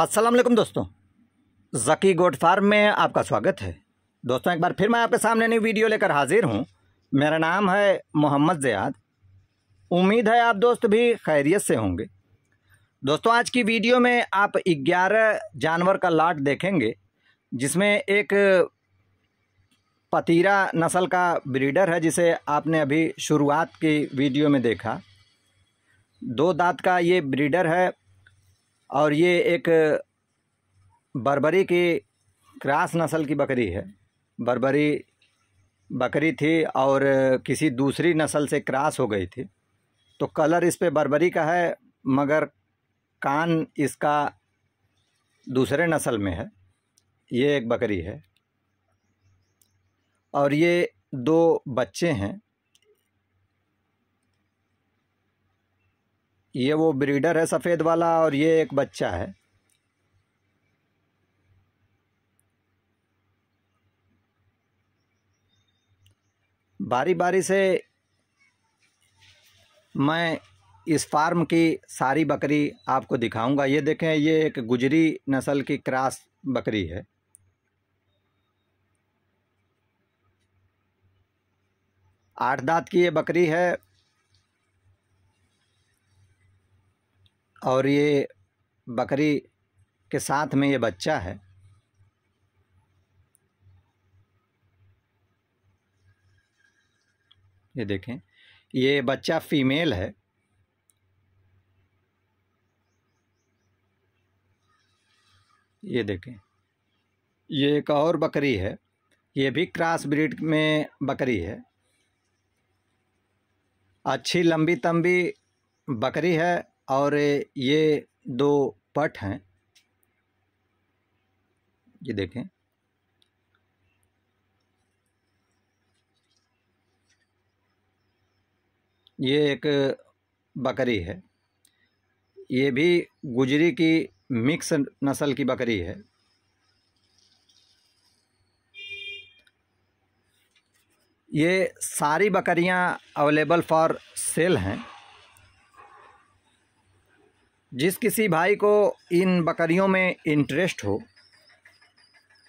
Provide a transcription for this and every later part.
अस्सलाम वालेकुम दोस्तों जकी गोट फार्म में आपका स्वागत है दोस्तों एक बार फिर मैं आपके सामने नई वीडियो लेकर हाजिर हूँ मेरा नाम है मोहम्मद ज़याद उम्मीद है आप दोस्त भी खैरियत से होंगे दोस्तों आज की वीडियो में आप 11 जानवर का लाट देखेंगे जिसमें एक पतीरा नस्ल का ब्रीडर है जिसे आपने अभी शुरुआत की वीडियो में देखा दो दांत का ये ब्रीडर है और ये एक बरबरी की क्रास नस्ल की बकरी है बरबरी बकरी थी और किसी दूसरी नस्ल से क्रास हो गई थी तो कलर इस पे बरबरी का है मगर कान इसका दूसरे नस्ल में है ये एक बकरी है और ये दो बच्चे हैं ये वो ब्रीडर है सफ़ेद वाला और ये एक बच्चा है बारी बारी से मैं इस फार्म की सारी बकरी आपको दिखाऊंगा ये देखें ये एक गुजरी नस्ल की क्रास बकरी है आठ दांत की ये बकरी है और ये बकरी के साथ में ये बच्चा है ये देखें ये बच्चा फीमेल है ये देखें ये एक और बकरी है ये भी क्रॉस ब्रीड में बकरी है अच्छी लंबी तंबी बकरी है और ये दो पट हैं ये देखें ये एक बकरी है ये भी गुजरी की मिक्स नस्ल की बकरी है ये सारी बकरियां अवेलेबल फॉर सेल हैं जिस किसी भाई को इन बकरियों में इंटरेस्ट हो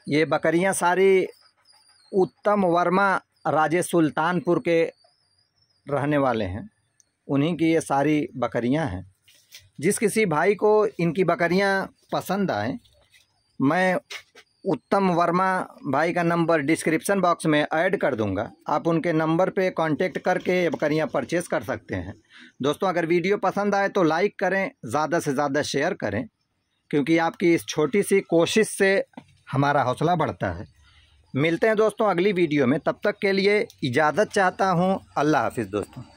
ये बकरियां सारी उत्तम वर्मा राजे सुल्तानपुर के रहने वाले हैं उन्हीं की ये सारी बकरियां हैं जिस किसी भाई को इनकी बकरियां पसंद आएँ मैं उत्तम वर्मा भाई का नंबर डिस्क्रिप्शन बॉक्स में ऐड कर दूंगा आप उनके नंबर पे कांटेक्ट करके ये बकरियाँ परचेज़ कर सकते हैं दोस्तों अगर वीडियो पसंद आए तो लाइक करें ज़्यादा से ज़्यादा शेयर करें क्योंकि आपकी इस छोटी सी कोशिश से हमारा हौसला बढ़ता है मिलते हैं दोस्तों अगली वीडियो में तब तक के लिए इजाज़त चाहता हूँ अल्लाह हाफिज़ दोस्तों